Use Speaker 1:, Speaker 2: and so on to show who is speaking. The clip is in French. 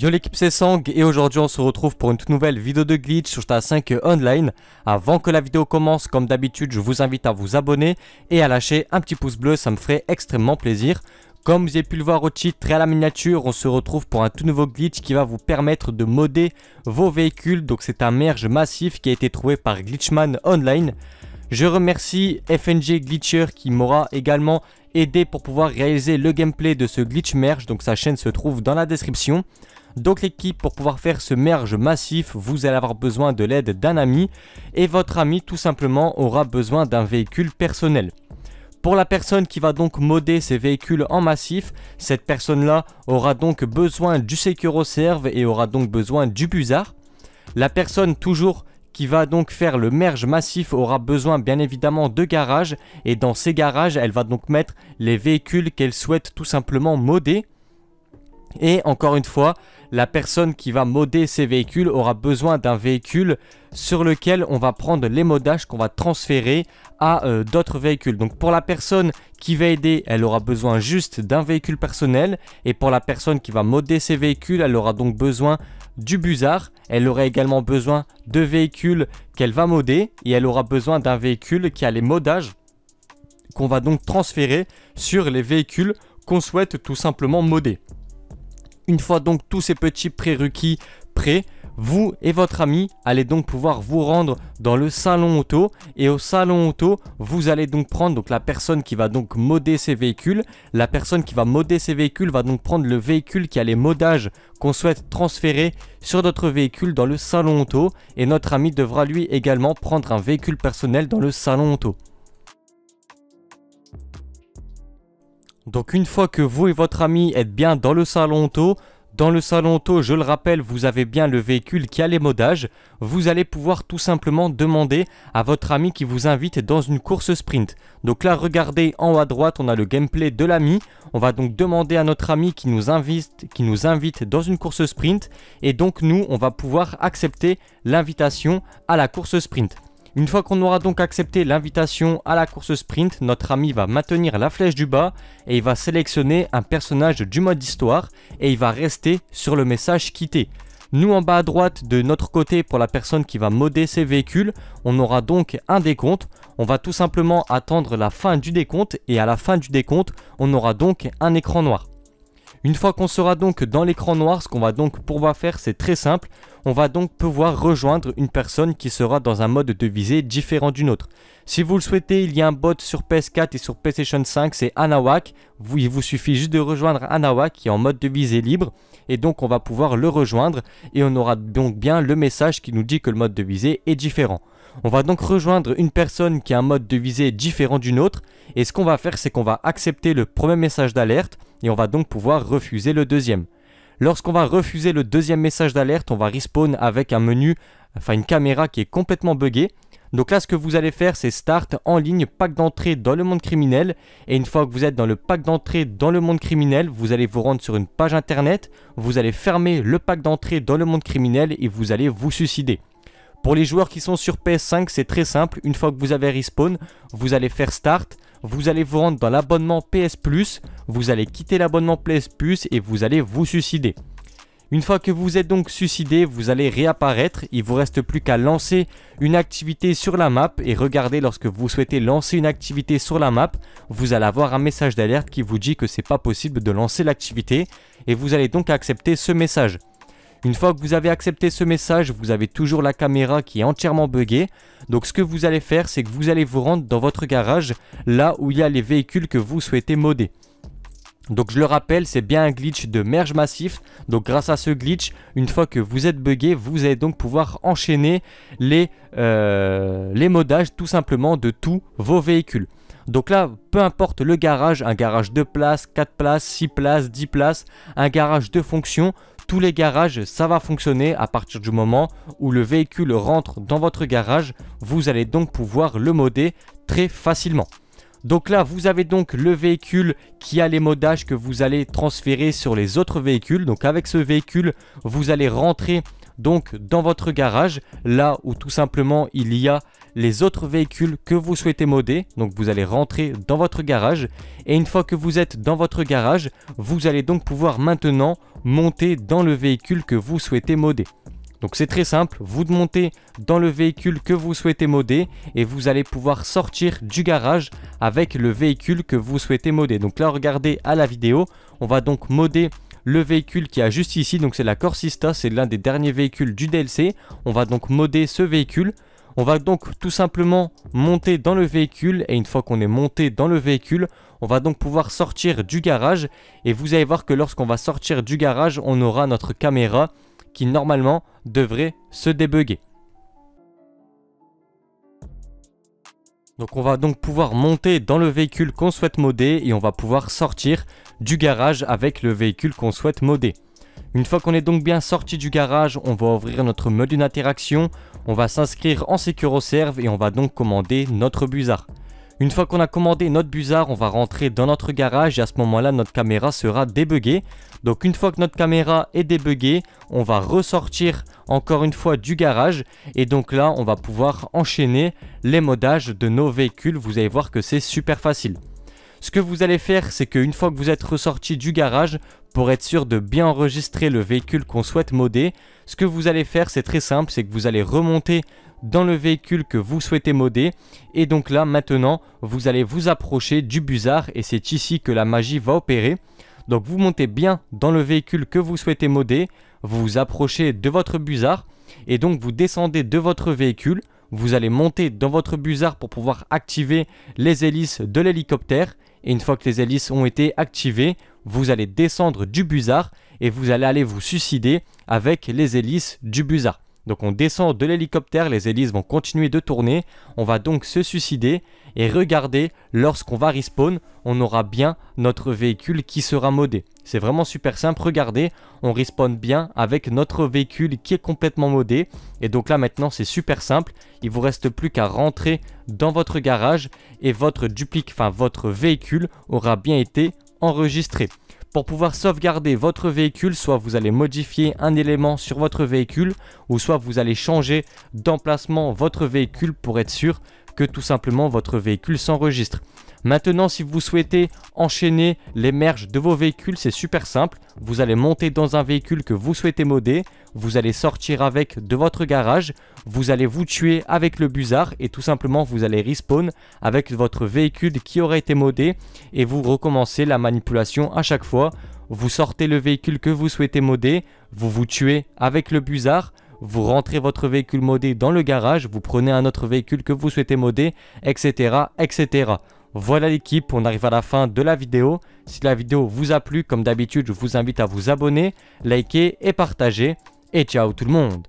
Speaker 1: Yo l'équipe c'est Sang et aujourd'hui on se retrouve pour une toute nouvelle vidéo de glitch sur GTA 5 Online. Avant que la vidéo commence, comme d'habitude, je vous invite à vous abonner et à lâcher un petit pouce bleu, ça me ferait extrêmement plaisir. Comme vous avez pu le voir au titre et à la miniature, on se retrouve pour un tout nouveau glitch qui va vous permettre de modder vos véhicules. Donc c'est un merge massif qui a été trouvé par Glitchman Online. Je remercie FNG Glitcher qui m'aura également aidé pour pouvoir réaliser le gameplay de ce glitch merge, donc sa chaîne se trouve dans la description. Donc l'équipe, pour pouvoir faire ce merge massif, vous allez avoir besoin de l'aide d'un ami et votre ami tout simplement aura besoin d'un véhicule personnel. Pour la personne qui va donc moder ses véhicules en massif, cette personne-là aura donc besoin du serve et aura donc besoin du Buzard. La personne toujours qui va donc faire le merge massif aura besoin bien évidemment de garages et dans ces garages elle va donc mettre les véhicules qu'elle souhaite tout simplement modder. Et encore une fois, la personne qui va modder ses véhicules aura besoin d'un véhicule sur lequel on va prendre les modages qu'on va transférer à euh, d'autres véhicules. Donc pour la personne qui va aider, elle aura besoin juste d'un véhicule personnel et pour la personne qui va modder ses véhicules, elle aura donc besoin du busard. Elle aura également besoin de véhicules qu'elle va modder et elle aura besoin d'un véhicule qui a les modages qu'on va donc transférer sur les véhicules qu'on souhaite tout simplement modder. Une fois donc tous ces petits prérequis prêts, vous et votre ami allez donc pouvoir vous rendre dans le salon auto et au salon auto vous allez donc prendre donc la personne qui va donc moder ses véhicules la personne qui va moder ses véhicules va donc prendre le véhicule qui a les modages qu'on souhaite transférer sur notre véhicule dans le salon auto et notre ami devra lui également prendre un véhicule personnel dans le salon auto Donc une fois que vous et votre ami êtes bien dans le salon auto, dans le salon auto, je le rappelle, vous avez bien le véhicule qui a les modages. Vous allez pouvoir tout simplement demander à votre ami qui vous invite dans une course sprint. Donc là, regardez en haut à droite, on a le gameplay de l'ami. On va donc demander à notre ami qui nous, invite, qui nous invite dans une course sprint. Et donc nous, on va pouvoir accepter l'invitation à la course sprint. Une fois qu'on aura donc accepté l'invitation à la course sprint, notre ami va maintenir la flèche du bas et il va sélectionner un personnage du mode histoire et il va rester sur le message quitté. Nous en bas à droite de notre côté pour la personne qui va moder ses véhicules, on aura donc un décompte. On va tout simplement attendre la fin du décompte et à la fin du décompte, on aura donc un écran noir. Une fois qu'on sera donc dans l'écran noir, ce qu'on va donc pouvoir faire c'est très simple, on va donc pouvoir rejoindre une personne qui sera dans un mode de visée différent d'une autre. Si vous le souhaitez, il y a un bot sur PS4 et sur PlayStation 5, c'est Anawak, il vous suffit juste de rejoindre Anawak qui est en mode de visée libre, et donc on va pouvoir le rejoindre, et on aura donc bien le message qui nous dit que le mode de visée est différent. On va donc rejoindre une personne qui a un mode de visée différent d'une autre, et ce qu'on va faire c'est qu'on va accepter le premier message d'alerte, et on va donc pouvoir refuser le deuxième. Lorsqu'on va refuser le deuxième message d'alerte, on va respawn avec un menu, enfin une caméra qui est complètement buggée. Donc là ce que vous allez faire c'est start en ligne pack d'entrée dans le monde criminel et une fois que vous êtes dans le pack d'entrée dans le monde criminel vous allez vous rendre sur une page internet, vous allez fermer le pack d'entrée dans le monde criminel et vous allez vous suicider. Pour les joueurs qui sont sur PS5, c'est très simple. Une fois que vous avez respawn, vous allez faire start, vous allez vous rendre dans l'abonnement PS Plus, vous allez quitter l'abonnement PS Plus et vous allez vous suicider. Une fois que vous êtes donc suicidé, vous allez réapparaître, il vous reste plus qu'à lancer une activité sur la map et regardez lorsque vous souhaitez lancer une activité sur la map, vous allez avoir un message d'alerte qui vous dit que c'est pas possible de lancer l'activité et vous allez donc accepter ce message. Une fois que vous avez accepté ce message, vous avez toujours la caméra qui est entièrement buggée. Donc ce que vous allez faire, c'est que vous allez vous rendre dans votre garage, là où il y a les véhicules que vous souhaitez modder. Donc je le rappelle, c'est bien un glitch de merge massif. Donc grâce à ce glitch, une fois que vous êtes buggé, vous allez donc pouvoir enchaîner les, euh, les modages tout simplement de tous vos véhicules. Donc là, peu importe le garage, un garage de place, 4 places, 6 places, 10 places, un garage de fonction, tous les garages, ça va fonctionner à partir du moment où le véhicule rentre dans votre garage. Vous allez donc pouvoir le modder très facilement. Donc là, vous avez donc le véhicule qui a les modages que vous allez transférer sur les autres véhicules. Donc avec ce véhicule, vous allez rentrer donc dans votre garage, là où tout simplement il y a les autres véhicules que vous souhaitez modder. Donc vous allez rentrer dans votre garage et une fois que vous êtes dans votre garage, vous allez donc pouvoir maintenant monter dans le véhicule que vous souhaitez modder. Donc c'est très simple, vous montez dans le véhicule que vous souhaitez modder et vous allez pouvoir sortir du garage avec le véhicule que vous souhaitez modder. Donc là regardez à la vidéo, on va donc modder le véhicule qui a juste ici, donc c'est la Corsista, c'est l'un des derniers véhicules du DLC. On va donc modder ce véhicule on va donc tout simplement monter dans le véhicule et une fois qu'on est monté dans le véhicule, on va donc pouvoir sortir du garage et vous allez voir que lorsqu'on va sortir du garage, on aura notre caméra qui normalement devrait se débuguer. Donc on va donc pouvoir monter dans le véhicule qu'on souhaite moder et on va pouvoir sortir du garage avec le véhicule qu'on souhaite moder. Une fois qu'on est donc bien sorti du garage, on va ouvrir notre mode d'interaction, on va s'inscrire en SecuroServe et on va donc commander notre busard. Une fois qu'on a commandé notre busard, on va rentrer dans notre garage et à ce moment-là, notre caméra sera débuggée. Donc une fois que notre caméra est débuggée, on va ressortir encore une fois du garage et donc là, on va pouvoir enchaîner les modages de nos véhicules. Vous allez voir que c'est super facile. Ce que vous allez faire, c'est qu'une fois que vous êtes ressorti du garage, pour être sûr de bien enregistrer le véhicule qu'on souhaite modder, ce que vous allez faire, c'est très simple, c'est que vous allez remonter dans le véhicule que vous souhaitez modder. Et donc là, maintenant, vous allez vous approcher du busard et c'est ici que la magie va opérer. Donc vous montez bien dans le véhicule que vous souhaitez modder, vous vous approchez de votre busard et donc vous descendez de votre véhicule. Vous allez monter dans votre busard pour pouvoir activer les hélices de l'hélicoptère et une fois que les hélices ont été activées, vous allez descendre du buzard et vous allez aller vous suicider avec les hélices du buzard. Donc on descend de l'hélicoptère, les hélices vont continuer de tourner, on va donc se suicider et regardez, lorsqu'on va respawn, on aura bien notre véhicule qui sera modé. C'est vraiment super simple, regardez, on respawn bien avec notre véhicule qui est complètement modé. Et donc là maintenant c'est super simple, il vous reste plus qu'à rentrer dans votre garage et votre duplique, enfin votre véhicule aura bien été enregistré. Pour pouvoir sauvegarder votre véhicule, soit vous allez modifier un élément sur votre véhicule, ou soit vous allez changer d'emplacement votre véhicule pour être sûr que tout simplement votre véhicule s'enregistre. Maintenant, si vous souhaitez enchaîner les merges de vos véhicules, c'est super simple. Vous allez monter dans un véhicule que vous souhaitez modder, vous allez sortir avec de votre garage, vous allez vous tuer avec le busard et tout simplement vous allez respawn avec votre véhicule qui aurait été modé et vous recommencez la manipulation à chaque fois. Vous sortez le véhicule que vous souhaitez modder, vous vous tuez avec le busard, vous rentrez votre véhicule modé dans le garage, vous prenez un autre véhicule que vous souhaitez modé, etc. etc. Voilà l'équipe, on arrive à la fin de la vidéo. Si la vidéo vous a plu, comme d'habitude, je vous invite à vous abonner, liker et partager. Et ciao tout le monde